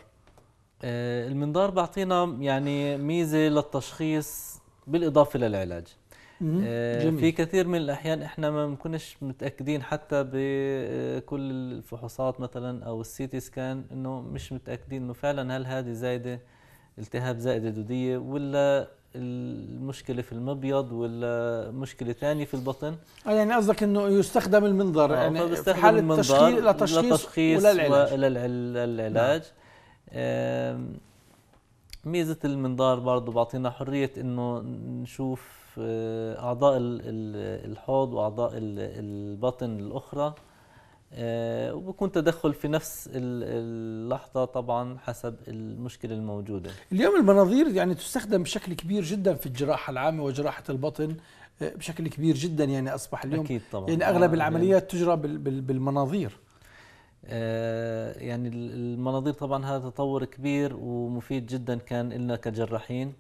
المنظار بيعطينا يعني ميزه للتشخيص بالاضافه للعلاج آه، جميل. في كثير من الاحيان احنا ما بنكونش متاكدين حتى بكل آه، الفحوصات مثلا او السي تي سكان انه مش متاكدين انه فعلا هل هذه زايده التهاب زائده دوديه ولا المشكله في المبيض ولا مشكله ثانيه في البطن آه، يعني قصدك انه يستخدم المنظار يعني في حاله المنظر لتشخيص, لتشخيص وللعلاج ميزه المنظار برضه بعطينا حريه انه نشوف اعضاء الحوض واعضاء البطن الاخرى آه، وبكون تدخل في نفس اللحظة طبعا حسب المشكلة الموجودة اليوم المناظير يعني تستخدم بشكل كبير جدا في الجراحة العامة وجراحة البطن آه، بشكل كبير جدا يعني أصبح اليوم أكيد طبعا يعني آه، أغلب آه العمليات يعني تجرى بالمناظير آه يعني المناظير طبعا هذا تطور كبير ومفيد جدا كان لنا كجراحين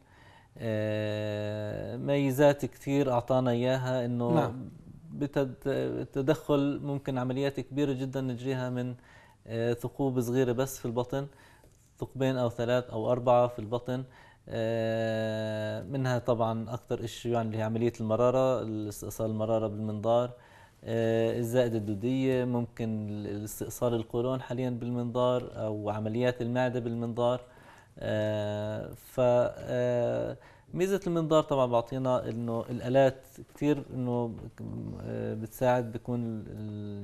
آه، ميزات كثير اعطانا اياها انه نعم. بتدخل ممكن عمليات كبيره جدا نجريها من آه، ثقوب صغيره بس في البطن ثقبين او ثلاث او اربعه في البطن آه، منها طبعا اكثر شيء يعني اللي هي عمليه المراره استئصال المراره بالمنظار الزائدة الدودية ممكن استئصال القولون حاليا بالمنظار أو عمليات المعدة بالمنظار آه، ف آه، ميزه المنظار طبعا بعطينا انه الالات كثير انه آه، بتساعد بيكون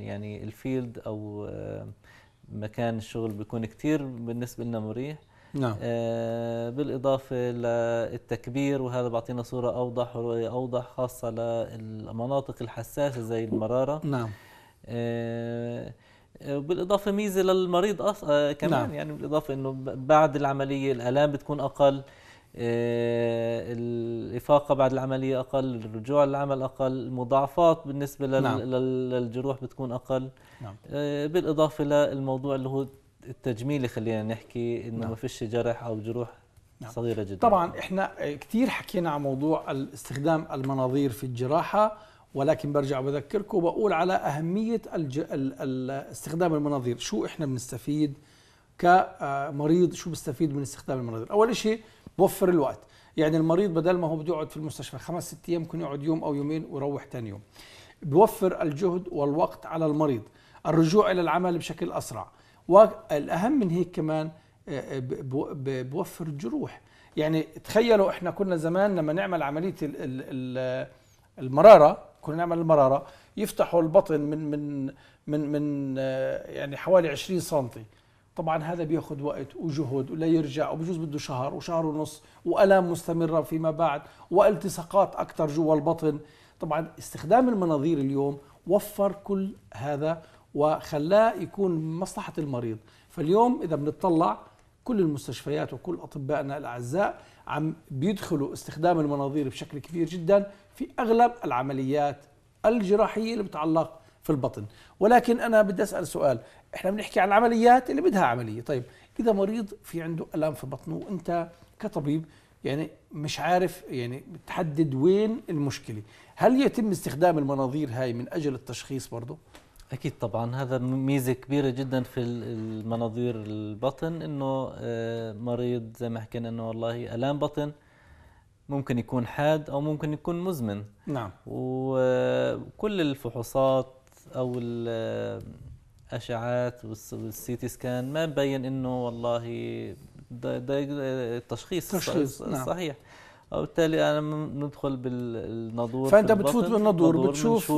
يعني الفيلد او مكان الشغل بيكون كثير بالنسبه لنا مريح نعم. آه بالإضافة للتكبير وهذا بعطينا صورة أوضح ورؤية أوضح خاصة للمناطق الحساسة زي المرارة نعم آه وبالاضافه ميزه للمريض أص... آه، كمان نعم. يعني بالاضافه انه بعد العمليه الالام بتكون اقل آه، الافاقه بعد العمليه اقل الرجوع للعمل اقل المضاعفات بالنسبه لل... نعم. للجروح بتكون اقل نعم. آه، بالاضافه للموضوع اللي هو التجميلي خلينا نحكي انه نعم. ما فيش جرح او جروح نعم. صغيره جدا طبعا احنا كثير حكينا عن موضوع استخدام المناظير في الجراحه ولكن برجع بذكركم وبقول على أهمية الج... ال... ال... استخدام المناظير شو إحنا بنستفيد كمريض شو بستفيد من استخدام المناظير أول شيء بوفر الوقت يعني المريض بدل ما هو بده يقعد في المستشفى خمس ست أيام ممكن يقعد يوم أو يومين ويروح ثاني يوم بوفر الجهد والوقت على المريض الرجوع إلى العمل بشكل أسرع والأهم من هيك كمان آه، آه، بوفر الجروح يعني تخيلوا احنا كنا زمان لما نعمل عمليه المراره كنا نعمل المراره يفتحوا البطن من من من من آه، يعني حوالي 20 سم طبعا هذا بياخذ وقت وجهد ولا يرجع وبجوز بده شهر وشهر ونص والام مستمره فيما بعد والتصاقات اكثر جوا البطن طبعا استخدام المناظير اليوم وفر كل هذا وخلاه يكون مصلحه المريض فاليوم اذا بنطلع كل المستشفيات وكل اطبائنا الاعزاء عم بيدخلوا استخدام المناظير بشكل كبير جدا في اغلب العمليات الجراحيه اللي بتعلق في البطن ولكن انا بدي اسال سؤال احنا بنحكي عن العمليات اللي بدها عمليه طيب اذا مريض في عنده الام في بطنه وانت كطبيب يعني مش عارف يعني بتحدد وين المشكله هل يتم استخدام المناظير هاي من اجل التشخيص برضه اكيد طبعا هذا ميزه كبيره جدا في المناظير البطن انه آه، مريض زي ما حكينا انه والله الام بطن ممكن يكون حاد او ممكن يكون مزمن نعم وكل آه، الفحوصات او الاشعات آه، والسي تي سكان ما مبين انه والله ده, ده التشخيص تشخيص نعم. صحيح نعم. وبالتالي انا ندخل بالنظور فانت بتفوت بالنظور بتشوف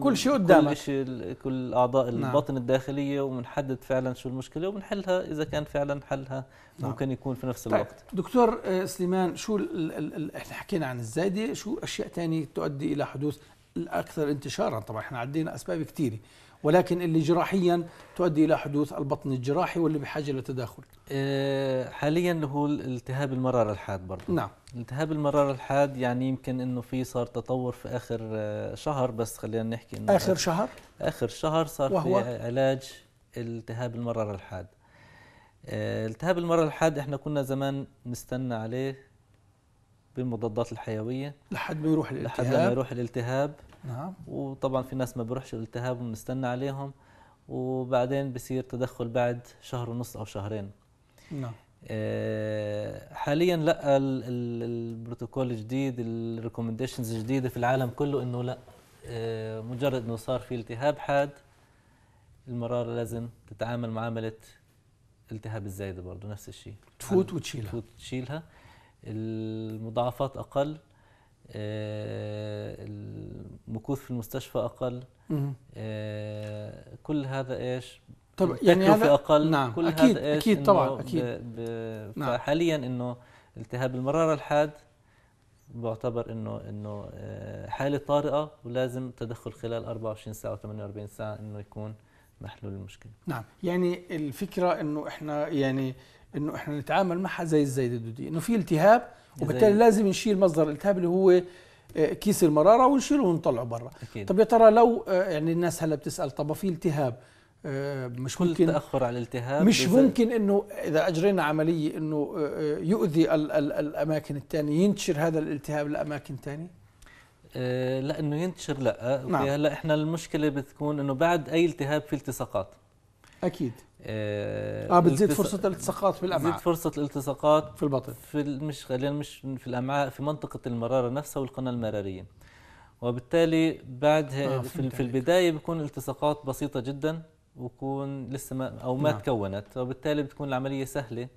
كل شيء قدامك كل شيء كل اعضاء نعم. البطن الداخليه وبنحدد فعلا شو المشكله وبنحلها اذا كان فعلا حلها نعم. ممكن يكون في نفس طيب، الوقت طيب. دكتور آه، سليمان شو الـ الـ الـ احنا حكينا عن الزايده شو اشياء ثانيه تؤدي الى حدوث الاكثر انتشارا طبعا احنا عدينا اسباب كثيره ولكن اللي جراحيا تؤدي الى حدوث البطن الجراحي واللي بحاجه لتداخل. آه، حاليا هو التهاب المرار الحاد برضه. نعم. التهاب المرار الحاد يعني يمكن انه في صار تطور في اخر آه، شهر بس خلينا نحكي انه اخر شهر؟ اخر شهر صار وهو؟ في علاج التهاب المرار الحاد. آه، التهاب المرار الحاد احنا كنا زمان نستنى عليه بالمضادات الحيويه لحد ما يروح الالتهاب لحد ما يروح الالتهاب نعم وطبعا في ناس ما بروحش الالتهاب وبنستنى عليهم وبعدين بصير تدخل بعد شهر ونص او شهرين نعم آه، حاليا لا البروتوكول الجديد الريكومنديشنز الجديده في العالم كله انه لا آه، مجرد انه صار في التهاب حاد المراره لازم تتعامل معامله التهاب الزايده برضه نفس الشيء تفوت وتشيلها تفوت وتشيلها المضاعفات اقل آه، المكوث في المستشفى اقل آه، كل هذا ايش طبعا يعني هذا اقل نعم كل اكيد هذا إيش اكيد طبعا اكيد بـ بـ نعم فحاليا انه التهاب المراره الحاد بعتبر انه انه آه، حاله طارئه ولازم تدخل خلال 24 ساعه و48 ساعه انه يكون محلول المشكله نعم يعني الفكره انه احنا يعني انه احنا نتعامل معها زي الزايده الدودية انه في التهاب وبالتالي لازم نشيل مصدر الالتهاب اللي هو آه، كيس المراره ونشيله ونطلعه برا أكيد. طب يا ترى لو آه، يعني الناس هلا بتسال طب في التهاب آه، مش كل ممكن تاخر على الالتهاب مش ممكن انه اذا اجرينا عمليه انه يؤذي الـ الـ الاماكن الثانيه ينتشر هذا الالتهاب لاماكن ثانيه لا انه ينتشر لا نعم. هلا احنا المشكله بتكون انه بعد اي التهاب في التصاقات اكيد آه،, اه بتزيد التس... فرصه الالتصاقات في الامعاء بتزيد فرصه الالتصاقات في البطن في مش خلينا مش في الامعاء في منطقه المراره نفسها والقناه المراريه وبالتالي بعدها آه في, في البدايه بيكون الالتصاقات بسيطه جدا ويكون لسه ما او ما نعم. تكونت وبالتالي بتكون العمليه سهله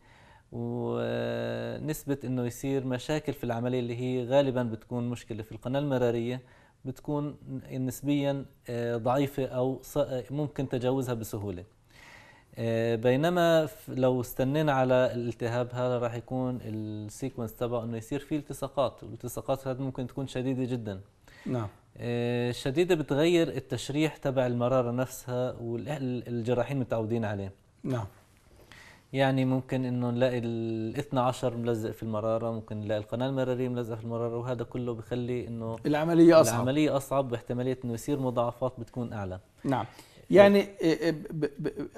ونسبه انه يصير مشاكل في العمليه اللي هي غالبا بتكون مشكله في القناه المراريه بتكون نسبيا آه، ضعيفه او آه، ممكن تجاوزها بسهوله آه، بينما لو استنينا على الالتهاب هذا راح يكون السيكونس تبعه انه يصير فيه التصاقات والالتصاقات هذه ممكن تكون شديده جدا نعم الشديده آه، بتغير التشريح تبع المراره نفسها والجراحين متعودين عليه نعم يعني ممكن انه نلاقي ال 12 ملزق في المراره ممكن نلاقي القناه المراريه ملزقه في المراره وهذا كله بخلي انه العمليه اصعب العمليه اصعب واحتماليه انه يصير مضاعفات بتكون اعلى نعم يعني إيه، إيه،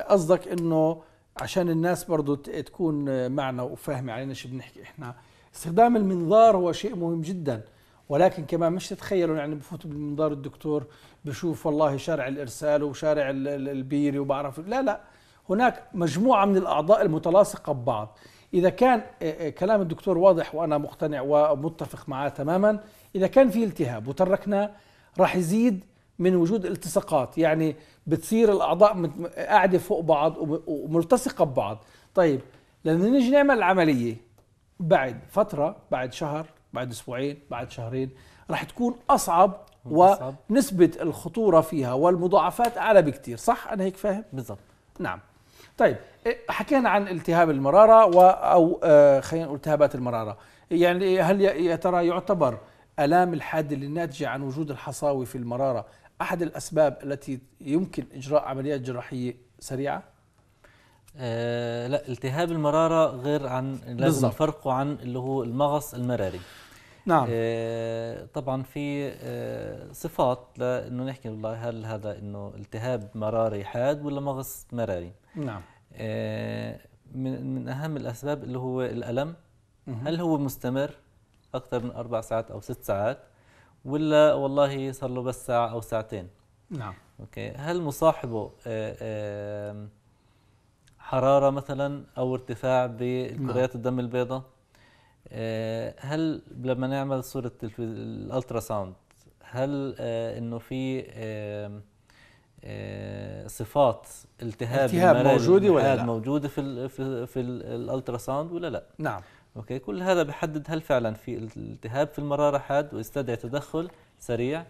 قصدك انه عشان الناس برضو تكون معنا وفاهمه علينا شو بنحكي احنا استخدام المنظار هو شيء مهم جدا ولكن كمان مش تتخيلوا يعني بفوت بالمنظار الدكتور بشوف والله شارع الارسال وشارع البيري وبعرف لا لا هناك مجموعه من الاعضاء المتلاصقه ببعض اذا كان إيه، كلام الدكتور واضح وانا مقتنع ومتفق معاه تماما اذا كان في التهاب وتركناه راح يزيد من وجود التصاقات يعني بتصير الاعضاء قاعده فوق بعض وملتصقه ببعض طيب لما نيجي نعمل العمليه بعد فتره بعد شهر بعد اسبوعين بعد شهرين رح تكون اصعب ونسبه الخطوره فيها والمضاعفات اعلى بكثير صح انا هيك فاهم بالضبط نعم طيب إيه، حكينا عن التهاب المراره او آه، خلينا نقول التهابات المراره يعني هل يا ترى يعتبر الام الحاده اللي ناتجه عن وجود الحصاوي في المراره احد الاسباب التي يمكن اجراء عمليات جراحيه سريعه آه لا التهاب المراره غير عن لازم نفرقه عن اللي هو المغص المراري نعم آه طبعا في آه صفات لانه نحكي والله هل هذا انه التهاب مراري حاد ولا مغص مراري نعم آه من, من اهم الاسباب اللي هو الالم هل هو مستمر اكثر من اربع ساعات او ست ساعات ولا والله صار له بس ساعه او ساعتين نعم اوكي هل مصاحبه آه، حراره مثلا او ارتفاع بكريات نعم. الدم البيضاء آه، هل لما نعمل صوره الالترا ساوند هل آه، انه في صفات التهاب التهاب موجوده ولا لا؟ موجوده في ال في, في الالترا ساوند ولا لا؟ نعم اوكي كل هذا بحدد هل فعلا في التهاب في المراره حاد ويستدعي تدخل سريع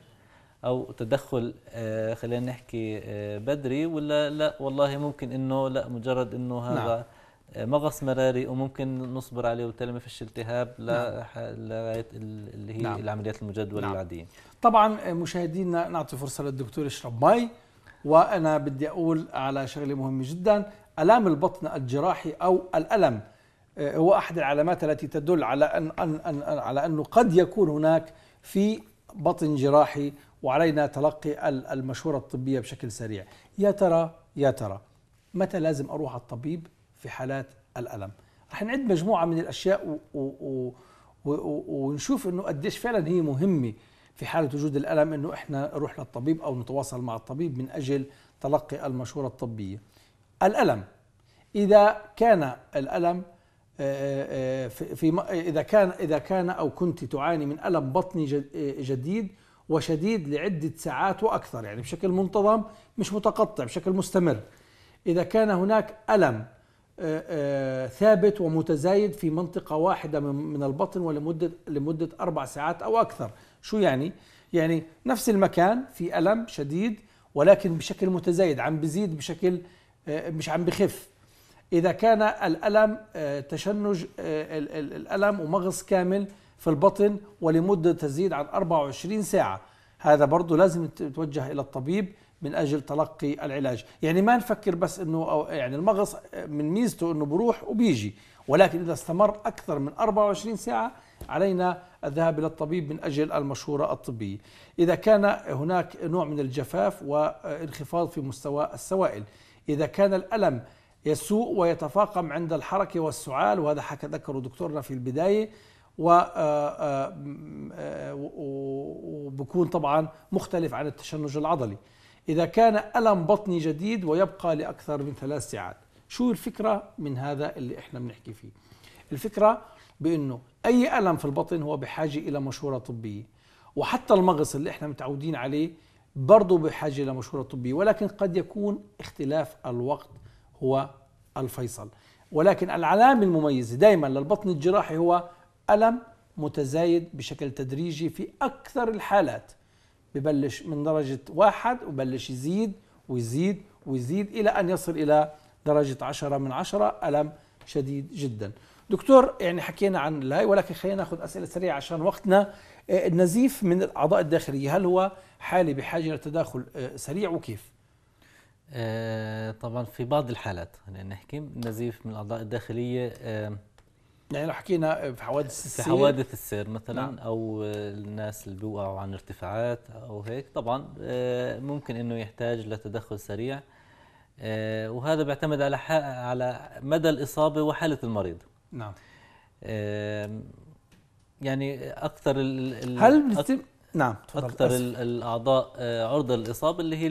او تدخل آه خلينا نحكي آه بدري ولا لا والله ممكن انه لا مجرد انه نعم. هذا نعم. مغص مراري وممكن نصبر عليه وبالتالي ما فيش التهاب لغايه نعم. اللي هي نعم. العمليات المجدوله نعم. العاديه. طبعا آه، مشاهدينا نعطي فرصه للدكتور يشرب مي وانا بدي اقول على شغله مهمه جدا الام البطن الجراحي او الالم آه، هو احد العلامات التي تدل على ان ان, أن, على انه قد يكون هناك في بطن جراحي وعلينا تلقي المشوره الطبيه بشكل سريع يا ترى يا ترى متى لازم اروح على الطبيب في حالات الالم رح نعد مجموعه من الاشياء و و و ونشوف انه قديش فعلا هي مهمه في حاله وجود الالم انه احنا نروح للطبيب او نتواصل مع الطبيب من اجل تلقي المشوره الطبيه الالم اذا كان الالم آه، آه، آه، في اذا كان اذا كان او كنت تعاني من الم بطني جديد وشديد لعده ساعات واكثر يعني بشكل منتظم مش متقطع بشكل مستمر اذا كان هناك الم ثابت ومتزايد في منطقه واحده من البطن ولمده لمده اربع ساعات او اكثر شو يعني يعني نفس المكان في الم شديد ولكن بشكل متزايد عم بزيد بشكل مش عم بخف إذا كان الألم آه، تشنج آه، الألم ومغص كامل في البطن ولمدة تزيد عن 24 ساعة هذا برضه لازم توجه إلى الطبيب من أجل تلقي العلاج يعني ما نفكر بس أنه أو يعني المغص آه، من ميزته أنه بروح وبيجي ولكن إذا استمر أكثر من 24 ساعة علينا الذهاب إلى الطبيب من أجل المشورة الطبية إذا كان هناك نوع من الجفاف وانخفاض في مستوى السوائل إذا كان الألم يسوء ويتفاقم عند الحركة والسعال وهذا حكى ذكره دكتورنا في البداية آه، آه، آه، وبكون طبعا مختلف عن التشنج العضلي إذا كان ألم بطني جديد ويبقى لأكثر من ثلاث ساعات شو الفكرة من هذا اللي إحنا بنحكي فيه الفكرة بأنه أي ألم في البطن هو بحاجة إلى مشورة طبية وحتى المغص اللي إحنا متعودين عليه برضه بحاجة إلى مشورة طبية ولكن قد يكون اختلاف الوقت هو الفيصل ولكن العلامة المميزة دائما للبطن الجراحي هو ألم متزايد بشكل تدريجي في أكثر الحالات ببلش من درجة واحد وبلش يزيد ويزيد ويزيد إلى أن يصل إلى درجة عشرة من عشرة ألم شديد جدا دكتور يعني حكينا عن الهاي ولكن خلينا ناخذ اسئله سريعه عشان وقتنا آه، النزيف من الاعضاء الداخليه هل هو حاله بحاجه لتداخل آه، سريع وكيف؟ آه، طبعا في بعض الحالات خلينا نحكي نزيف من الاعضاء الداخليه يعني لو حكينا في حوادث السير في حوادث السير مثلا نعم. او الناس اللي بيوقعوا عن ارتفاعات او هيك طبعا آه، ممكن انه يحتاج لتدخل سريع آه، وهذا بيعتمد على على مدى الاصابه وحاله المريض نعم يعني اكثر ال هل أك نعم اكثر الاعضاء عرضه للاصابه اللي هي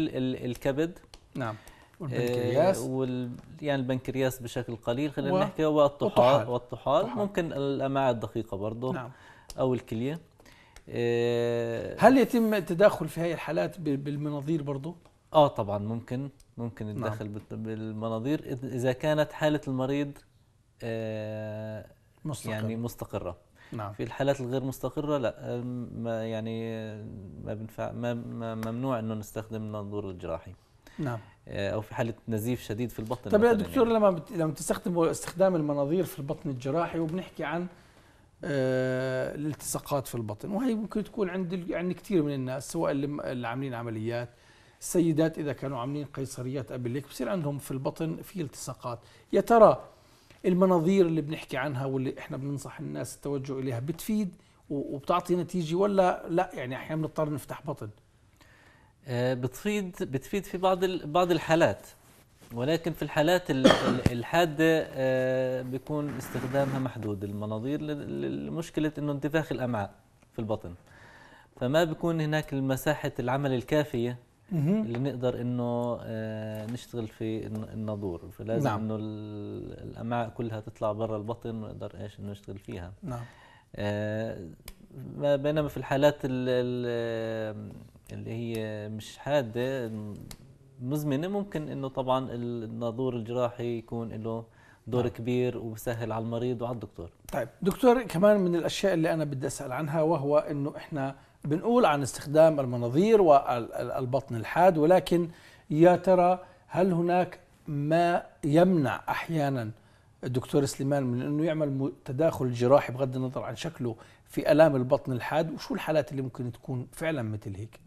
الكبد نعم والبنكرياس آه، وال يعني البنكرياس بشكل قليل خلينا و... نحكي والطحال والطحال ممكن الامعاء الدقيقه برضه نعم. او الكليه آه، هل يتم التدخل في هذه الحالات بالمناظير برضه اه طبعا ممكن ممكن نعم. الدخل نعم. بالمناظير اذا كانت حاله المريض آه مستقر. يعني مستقره نعم. في الحالات الغير مستقرة لا آه، ما يعني ما بنفع ما ممنوع انه نستخدم النظور الجراحي. نعم آه، او في حاله نزيف شديد في البطن طيب يا دكتور يعني. لما بت... لما تستخدم استخدام المناظير في البطن الجراحي وبنحكي عن آه الالتصاقات في البطن وهي ممكن تكون عند عند يعني كثير من الناس سواء اللي عاملين عمليات السيدات اذا كانوا عاملين قيصريات قبل هيك بصير عندهم في البطن في التصاقات يا ترى المناظير اللي بنحكي عنها واللي احنا بننصح الناس التوجه اليها بتفيد وبتعطي نتيجه ولا لا يعني احيانا بنضطر نفتح بطن آه، بتفيد بتفيد في بعض بعض الحالات ولكن في الحالات الحاده آه، بيكون استخدامها محدود المناظير لمشكله انه انتفاخ الامعاء في البطن فما بيكون هناك مساحه العمل الكافيه اللي نقدر انه آه، نشتغل في النظور فلازم نعم. انه الامعاء كلها تطلع برا البطن ونقدر ايش انه نشتغل فيها نعم بينما في الحالات اللي هي مش حاده مزمنه ممكن انه طبعا الناظور الجراحي يكون له دور نعم. كبير وبسهل على المريض وعلى الدكتور طيب دكتور كمان من الاشياء اللي انا بدي اسال عنها وهو انه احنا بنقول عن استخدام المناظير والبطن الحاد ولكن يا ترى هل هناك ما يمنع احيانا الدكتور سليمان من انه يعمل تداخل جراحي بغض النظر عن شكله في الام البطن الحاد وشو الحالات اللي ممكن تكون فعلا مثل هيك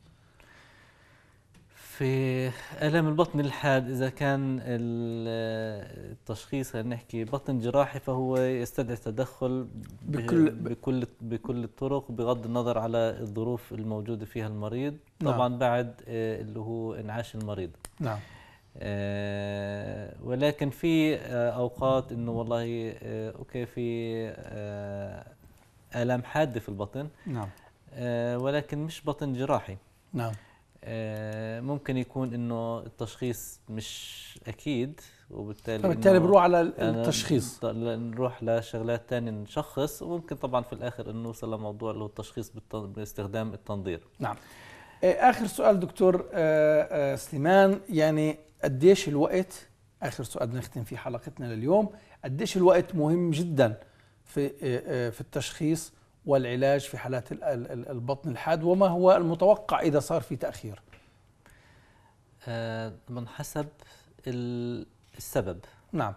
في الم البطن الحاد اذا كان التشخيص خلينا نحكي بطن جراحي فهو يستدعي التدخل بكل بكل بكل الطرق بغض النظر على الظروف الموجوده فيها المريض نعم. طبعا بعد آه، اللي هو انعاش المريض نعم آه، ولكن في آه، اوقات انه والله اوكي في الام حاده في البطن نعم ولكن مش بطن جراحي نعم آه، ممكن يكون انه التشخيص مش اكيد وبالتالي فبالتالي طيب، بنروح على التشخيص نروح لشغلات ثانيه نشخص وممكن طبعا في الاخر انه نوصل لموضوع اللي هو التشخيص باستخدام التنظير نعم آه، اخر سؤال دكتور آه، سليمان يعني قديش الوقت اخر سؤال بنختم فيه حلقتنا لليوم قديش الوقت مهم جدا في في التشخيص والعلاج في حالات البطن الحاد وما هو المتوقع إذا صار في تأخير آه، من حسب السبب نعم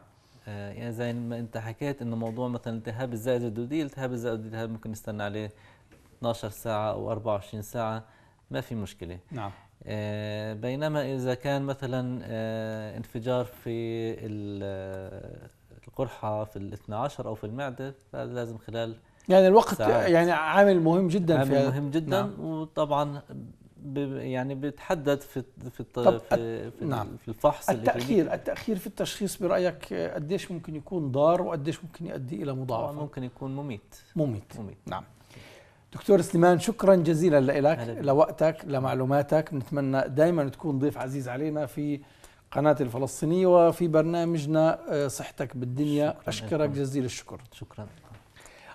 آه، يعني زي ما انت حكيت انه موضوع مثلا التهاب الزائد الدودي التهاب الزائد الدودي هذا ممكن نستنى عليه 12 ساعه او 24 ساعه ما في مشكله نعم آه، بينما اذا كان مثلا انفجار في القرحه في ال 12 او في المعده فهذا لازم خلال يعني الوقت ساعات. يعني عامل مهم جدا عامل في مهم جدا نعم. وطبعا يعني بيتحدد في في في, في, نعم. في الفحص التاخير التاخير في التشخيص برايك قديش ممكن يكون ضار وقديش ممكن يؤدي الى مضاعفه ممكن يكون مميت مميت, مميت. نعم دكتور سليمان شكرا جزيلا لك لوقتك لمعلوماتك نتمنى دائما تكون ضيف عزيز علينا في قناة الفلسطينية وفي برنامجنا آه، صحتك بالدنيا أشكرك جزيل الشكر شكرا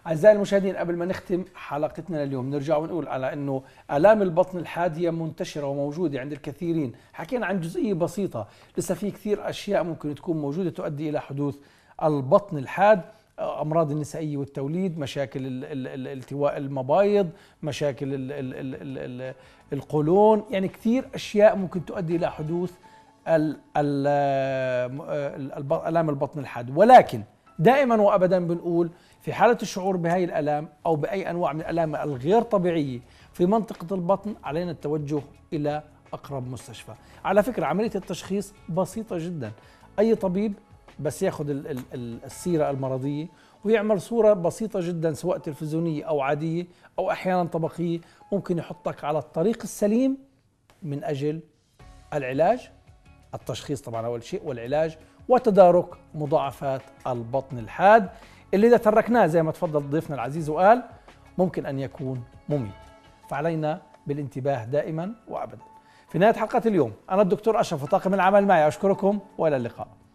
أعزائي المشاهدين قبل ما نختم حلقتنا لليوم نرجع ونقول على أنه آلام البطن الحادية منتشرة وموجودة عند الكثيرين حكينا عن جزئية بسيطة لسه في كثير أشياء ممكن تكون موجودة تؤدي إلى حدوث البطن الحاد آه، امراض النسائيه والتوليد مشاكل التواء المبايض مشاكل ال ال القولون يعني كثير اشياء ممكن تؤدي الى حدوث آه، آه، الام البطن الحاد ولكن دائما وابدا بنقول في حاله الشعور بهاي الالام او باي انواع من الالام الغير طبيعيه في منطقه البطن علينا التوجه الى اقرب مستشفى على فكره عمليه التشخيص بسيطه جدا اي طبيب بس ياخذ السيره المرضيه ويعمل صوره بسيطه جدا سواء تلفزيونيه او عاديه او احيانا طبقيه ممكن يحطك على الطريق السليم من اجل العلاج التشخيص طبعا اول شيء والعلاج وتدارك مضاعفات البطن الحاد اللي إذا تركناه زي ما تفضل ضيفنا العزيز وقال ممكن أن يكون مميت فعلينا بالانتباه دائما وأبدا في نهاية حلقة اليوم أنا الدكتور أشرف وطاقم العمل معي أشكركم وإلى اللقاء